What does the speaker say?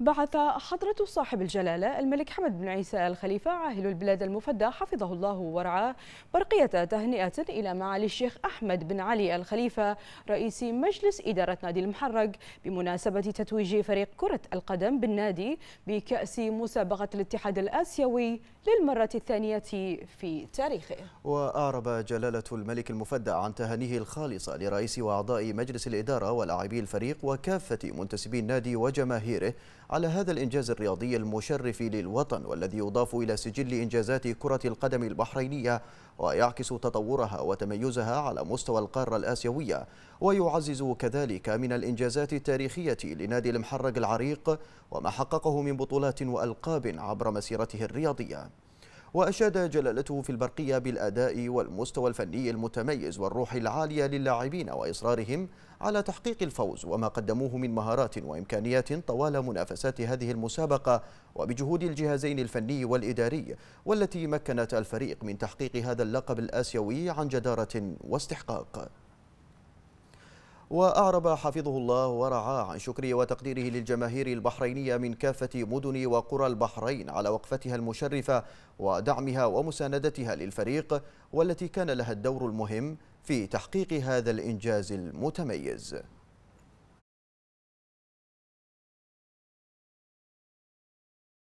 بعث حضرة صاحب الجلالة الملك حمد بن عيسى الخليفة عاهل البلاد المفدى حفظه الله ورعاه برقية تهنئة إلى معالي الشيخ أحمد بن علي الخليفة رئيس مجلس إدارة نادي المحرق بمناسبة تتويج فريق كرة القدم بالنادي بكأس مسابقة الاتحاد الآسيوي للمرة الثانية في تاريخه وأعرب جلالة الملك المفدى عن تهنيه الخالصة لرئيس وأعضاء مجلس الإدارة ولاعبي الفريق وكافة منتسبي النادي وجماهيره على هذا الإنجاز الرياضي المشرف للوطن والذي يضاف إلى سجل إنجازات كرة القدم البحرينية ويعكس تطورها وتميزها على مستوى القارة الآسيوية ويعزز كذلك من الإنجازات التاريخية لنادي المحرق العريق وما حققه من بطولات وألقاب عبر مسيرته الرياضية وأشاد جلالته في البرقية بالأداء والمستوى الفني المتميز والروح العالية للاعبين وإصرارهم على تحقيق الفوز وما قدموه من مهارات وإمكانيات طوال منافسات هذه المسابقة وبجهود الجهازين الفني والإداري والتي مكنت الفريق من تحقيق هذا اللقب الآسيوي عن جدارة واستحقاق وأعرب حفظه الله ورعاه عن شكره وتقديره للجماهير البحرينية من كافة مدن وقرى البحرين على وقفتها المشرفة ودعمها ومساندتها للفريق والتي كان لها الدور المهم في تحقيق هذا الإنجاز المتميز